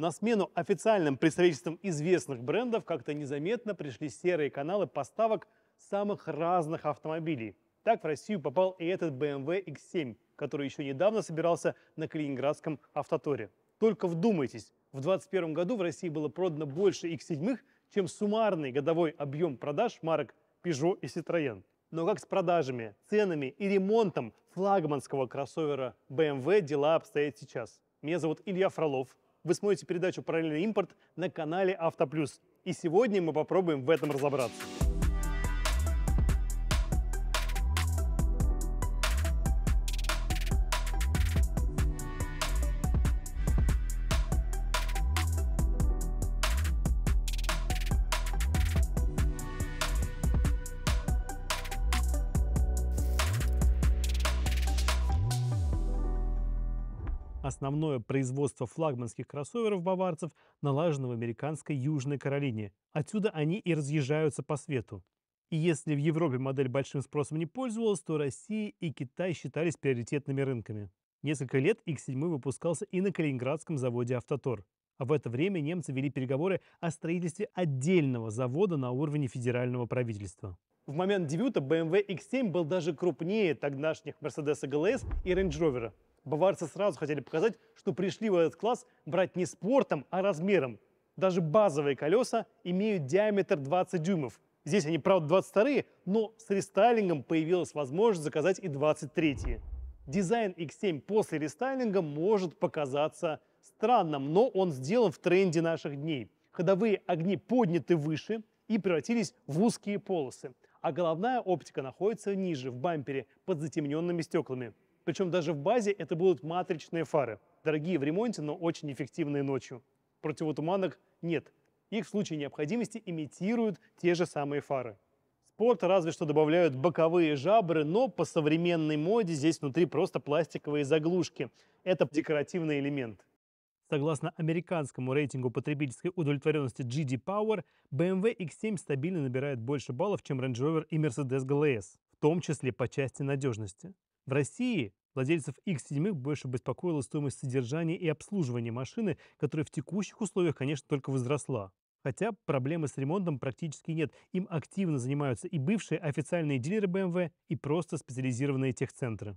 На смену официальным представительствам известных брендов как-то незаметно пришли серые каналы поставок самых разных автомобилей. Так в Россию попал и этот BMW X7, эм который еще недавно собирался на Калининградском автоторе. Только вдумайтесь, в 2021 году в России было продано больше X7, чем суммарный годовой объем продаж марок Peugeot и Citroën. Но как с продажами, ценами и ремонтом флагманского кроссовера BMW эм дела обстоят сейчас? Меня зовут Илья Фролов, вы смотрите передачу «Параллельный импорт» на канале «Автоплюс». И сегодня мы попробуем в этом разобраться. Основное производство флагманских кроссоверов баварцев налажено в американской Южной Каролине. Отсюда они и разъезжаются по свету. И если в Европе модель большим спросом не пользовалась, то Россия и Китай считались приоритетными рынками. Несколько лет X7 выпускался и на Калининградском заводе «Автотор». А в это время немцы вели переговоры о строительстве отдельного завода на уровне федерального правительства. В момент дебюта BMW X7 был даже крупнее тогдашних Mercedes GLS и Range Rover. Баварцы сразу хотели показать, что пришли в этот класс брать не спортом, а размером. Даже базовые колеса имеют диаметр 20 дюймов. Здесь они, правда, 22 но с рестайлингом появилась возможность заказать и 23 -е. Дизайн X7 после рестайлинга может показаться странным, но он сделан в тренде наших дней. Ходовые огни подняты выше и превратились в узкие полосы, а головная оптика находится ниже, в бампере, под затемненными стеклами. Причем даже в базе это будут матричные фары. Дорогие в ремонте, но очень эффективные ночью. Противотуманок нет. Их в случае необходимости имитируют те же самые фары. Спорт разве что добавляют боковые жабры, но по современной моде здесь внутри просто пластиковые заглушки. Это декоративный элемент. Согласно американскому рейтингу потребительской удовлетворенности GD Power, BMW X7 стабильно набирает больше баллов, чем Range Rover и Mercedes GLS, в том числе по части надежности. В России Владельцев X7 больше беспокоила стоимость содержания и обслуживания машины, которая в текущих условиях, конечно, только возросла. Хотя проблемы с ремонтом практически нет, им активно занимаются и бывшие официальные дилеры BMW, эм и просто специализированные техцентры.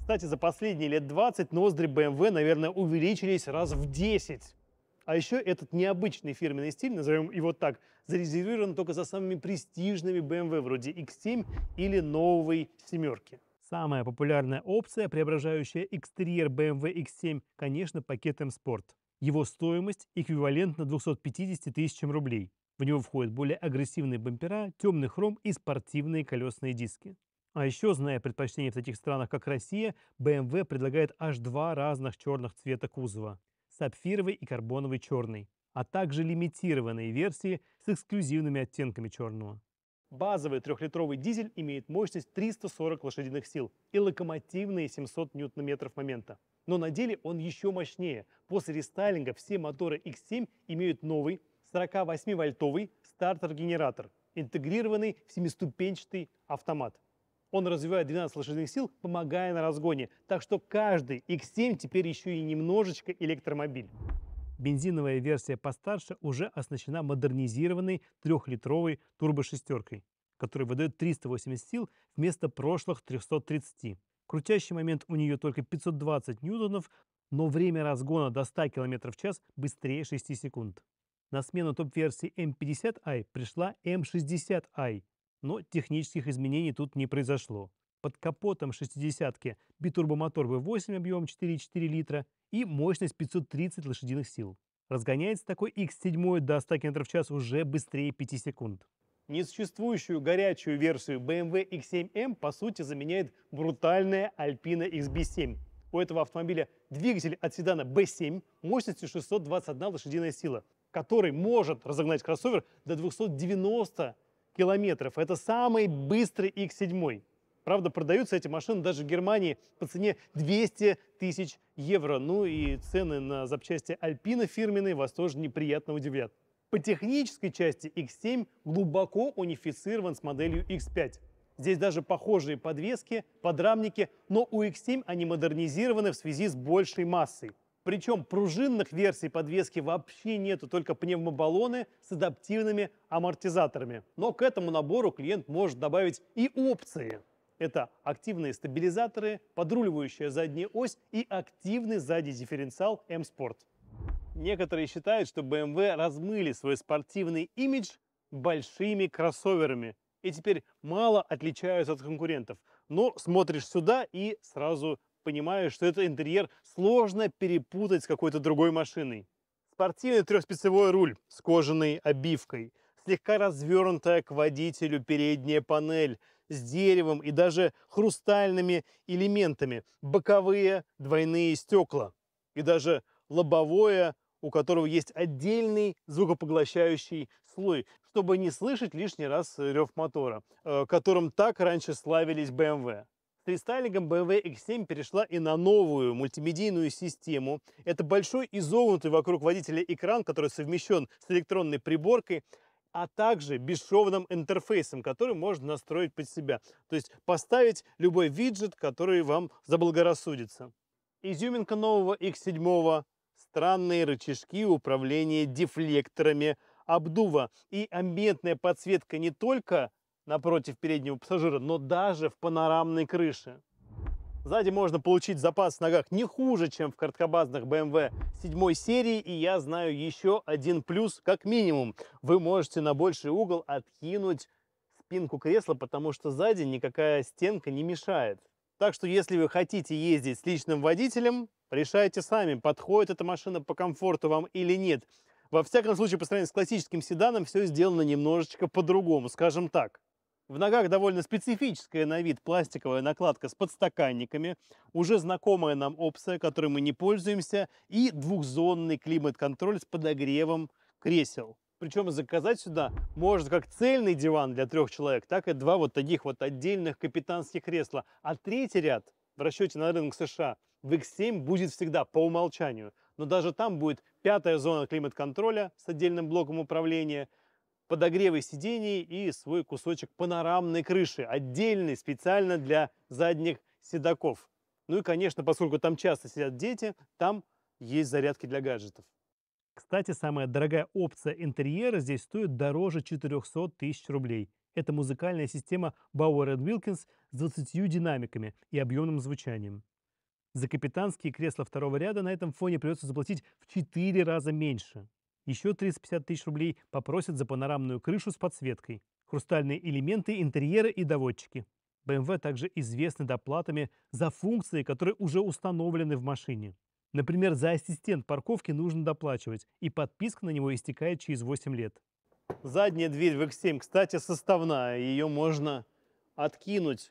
Кстати, за последние лет 20 ноздри BMW, эм наверное, увеличились раз в 10. А еще этот необычный фирменный стиль, назовем его так, зарезервирован только за самыми престижными BMW эм вроде X7 или новой семерки. Самая популярная опция, преображающая экстерьер BMW X7, конечно, пакет M-Sport. Его стоимость эквивалентна 250 тысячам рублей. В него входят более агрессивные бампера, темный хром и спортивные колесные диски. А еще, зная предпочтения в таких странах, как Россия, BMW предлагает аж два разных черных цвета кузова – сапфировый и карбоновый черный, а также лимитированные версии с эксклюзивными оттенками черного. Базовый трехлитровый дизель имеет мощность 340 лошадиных сил и локомотивные 700 ньютон-метров момента. Но на деле он еще мощнее. После рестайлинга все моторы X7 имеют новый 48-вольтовый стартер-генератор, интегрированный в семиступенчатый автомат. Он развивает 12 лошадиных сил, помогая на разгоне. Так что каждый X7 теперь еще и немножечко электромобиль бензиновая версия постарше уже оснащена модернизированной трехлитровой турбошестеркой, которая выдает 380 сил вместо прошлых 330. Крутящий момент у нее только 520 ньютонов, но время разгона до 100 км в час быстрее 6 секунд. На смену топ-версии M50i эм пришла M60i, эм но технических изменений тут не произошло. Под капотом 60-ки битурбомотор V8 объемом 4,4 литра и мощность 530 лошадиных сил. Разгоняется такой X7 до 100 км в час уже быстрее 5 секунд. Несуществующую горячую версию BMW X7M по сути заменяет брутальная Alpina XB7. У этого автомобиля двигатель от седана B7 мощностью 621 лошадиная сила, который может разогнать кроссовер до 290 километров. Это самый быстрый X7. Правда, продаются эти машины даже в Германии по цене 200 тысяч евро. Ну и цены на запчасти Альпина фирменные вас тоже неприятно удивят. По технической части X7 глубоко унифицирован с моделью X5. Здесь даже похожие подвески, подрамники, но у X7 они модернизированы в связи с большей массой. Причем пружинных версий подвески вообще нету, только пневмобаллоны с адаптивными амортизаторами. Но к этому набору клиент может добавить и опции. Это активные стабилизаторы, подруливающая задняя ось и активный сзади дифференциал M-Sport. Некоторые считают, что BMW эм размыли свой спортивный имидж большими кроссоверами и теперь мало отличаются от конкурентов. Но смотришь сюда и сразу понимаешь, что этот интерьер сложно перепутать с какой-то другой машиной. Спортивный трехспицевой руль с кожаной обивкой, слегка развернутая к водителю передняя панель с деревом и даже хрустальными элементами, боковые двойные стекла и даже лобовое, у которого есть отдельный звукопоглощающий слой, чтобы не слышать лишний раз рев мотора, э, которым так раньше славились BMW. Эм с рестайлингом BMW X7 эм перешла и на новую мультимедийную систему. Это большой изогнутый вокруг водителя экран, который совмещен с электронной приборкой, а также бесшовным интерфейсом, который можно настроить под себя. То есть поставить любой виджет, который вам заблагорассудится. Изюминка нового X7 – странные рычажки управления дефлекторами обдува и амбиентная подсветка не только напротив переднего пассажира, но даже в панорамной крыше. Сзади можно получить запас в ногах не хуже, чем в короткобазных BMW 7 серии. И я знаю еще один плюс, как минимум. Вы можете на больший угол откинуть спинку кресла, потому что сзади никакая стенка не мешает. Так что если вы хотите ездить с личным водителем, решайте сами, подходит эта машина по комфорту вам или нет. Во всяком случае, по сравнению с классическим седаном, все сделано немножечко по-другому, скажем так. В ногах довольно специфическая на вид пластиковая накладка с подстаканниками, уже знакомая нам опция, которой мы не пользуемся, и двухзонный климат-контроль с подогревом кресел. Причем заказать сюда можно как цельный диван для трех человек, так и два вот таких вот отдельных капитанских кресла. А третий ряд в расчете на рынок США в X7 будет всегда по умолчанию. Но даже там будет пятая зона климат-контроля с отдельным блоком управления – подогревы сидений и свой кусочек панорамной крыши, отдельный специально для задних седаков. Ну и, конечно, поскольку там часто сидят дети, там есть зарядки для гаджетов. Кстати, самая дорогая опция интерьера здесь стоит дороже 400 тысяч рублей. Это музыкальная система Bauer Wilkins с 20 динамиками и объемным звучанием. За капитанские кресла второго ряда на этом фоне придется заплатить в 4 раза меньше. Еще 350 тысяч рублей попросят за панорамную крышу с подсветкой, хрустальные элементы, интерьера и доводчики. BMW также известны доплатами за функции, которые уже установлены в машине. Например, за ассистент парковки нужно доплачивать, и подписка на него истекает через 8 лет. Задняя дверь в X7, кстати, составная. Ее можно откинуть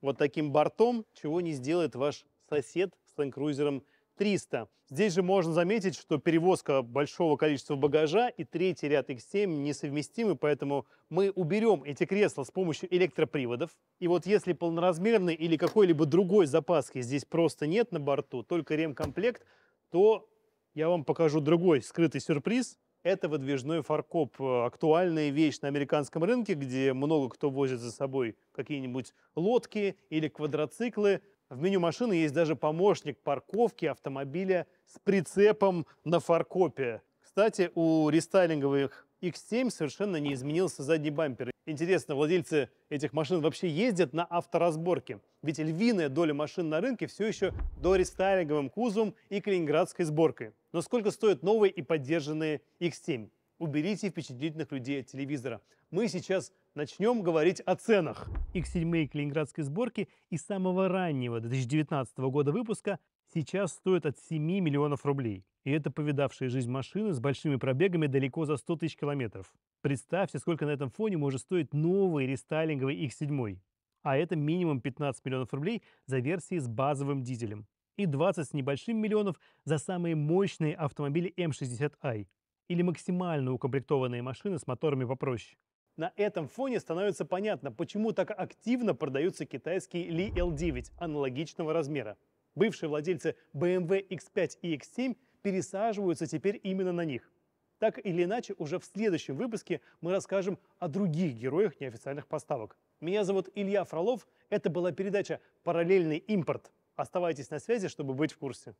вот таким бортом, чего не сделает ваш сосед с Land Cruiser 300. Здесь же можно заметить, что перевозка большого количества багажа и третий ряд X7 несовместимы, поэтому мы уберем эти кресла с помощью электроприводов. И вот если полноразмерной или какой-либо другой запаски здесь просто нет на борту, только ремкомплект, то я вам покажу другой скрытый сюрприз. Это выдвижной фаркоп, э, актуальная вещь на американском рынке, где много кто возит за собой какие-нибудь лодки или квадроциклы, в меню машины есть даже помощник парковки автомобиля с прицепом на фаркопе. Кстати, у рестайлинговых X7 совершенно не изменился задний бампер. Интересно, владельцы этих машин вообще ездят на авторазборке? Ведь львиная доля машин на рынке все еще до рестайлинговым кузовом и калининградской сборкой. Но сколько стоят новые и поддержанные X7? Уберите впечатлительных людей от телевизора. Мы сейчас начнем говорить о ценах. X7 калининградской сборки из самого раннего 2019 года выпуска сейчас стоит от 7 миллионов рублей. И это повидавшая жизнь машины с большими пробегами далеко за 100 тысяч километров. Представьте, сколько на этом фоне может стоить новый рестайлинговый X7. А это минимум 15 миллионов рублей за версии с базовым дизелем. И 20 с небольшим миллионов за самые мощные автомобили m 60 i Или максимально укомплектованные машины с моторами попроще. На этом фоне становится понятно, почему так активно продаются китайские Li L9 аналогичного размера. Бывшие владельцы BMW X5 и X7 пересаживаются теперь именно на них. Так или иначе, уже в следующем выпуске мы расскажем о других героях неофициальных поставок. Меня зовут Илья Фролов. Это была передача «Параллельный импорт». Оставайтесь на связи, чтобы быть в курсе.